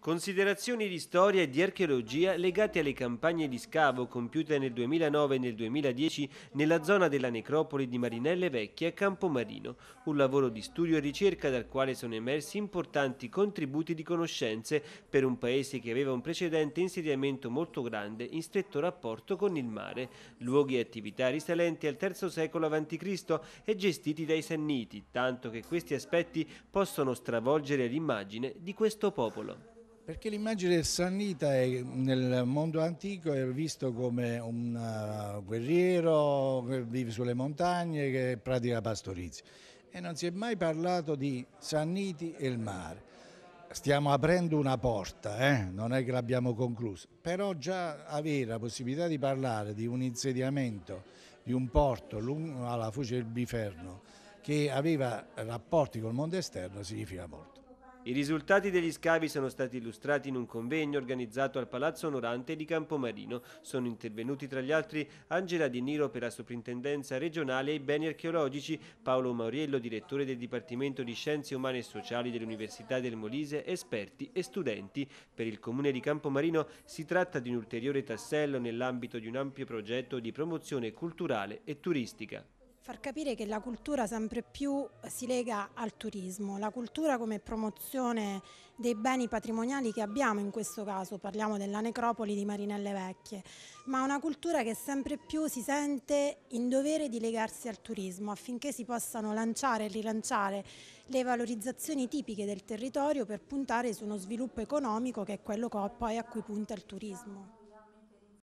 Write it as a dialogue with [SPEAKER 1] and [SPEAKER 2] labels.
[SPEAKER 1] Considerazioni di storia e di archeologia legate alle campagne di scavo compiute nel 2009 e nel 2010 nella zona della necropoli di Marinelle Vecchie a Campomarino, un lavoro di studio e ricerca dal quale sono emersi importanti contributi di conoscenze per un paese che aveva un precedente insediamento molto grande in stretto rapporto con il mare, luoghi e attività risalenti al III secolo a.C. e gestiti dai Sanniti, tanto che questi aspetti possono stravolgere l'immagine di questo popolo.
[SPEAKER 2] Perché l'immagine del Sannita è, nel mondo antico è visto come un uh, guerriero che vive sulle montagne, che pratica la pastorizia e non si è mai parlato di Sanniti e il mare. Stiamo aprendo una porta, eh? non è che l'abbiamo conclusa, però già avere la possibilità di parlare di un insediamento, di un porto alla foce del Biferno che aveva rapporti col mondo esterno significa molto.
[SPEAKER 1] I risultati degli scavi sono stati illustrati in un convegno organizzato al Palazzo Onorante di Campomarino. Sono intervenuti tra gli altri Angela Di Niro per la Soprintendenza regionale ai beni archeologici, Paolo Mauriello, direttore del Dipartimento di Scienze Umane e Sociali dell'Università del Molise, esperti e studenti. Per il Comune di Campomarino si tratta di un ulteriore tassello nell'ambito di un ampio progetto di promozione culturale e turistica.
[SPEAKER 3] Far capire che la cultura sempre più si lega al turismo, la cultura come promozione dei beni patrimoniali che abbiamo in questo caso, parliamo della necropoli di Marinelle Vecchie, ma una cultura che sempre più si sente in dovere di legarsi al turismo affinché si possano lanciare e rilanciare le valorizzazioni tipiche del territorio per puntare su uno sviluppo economico che è quello poi a cui punta il turismo.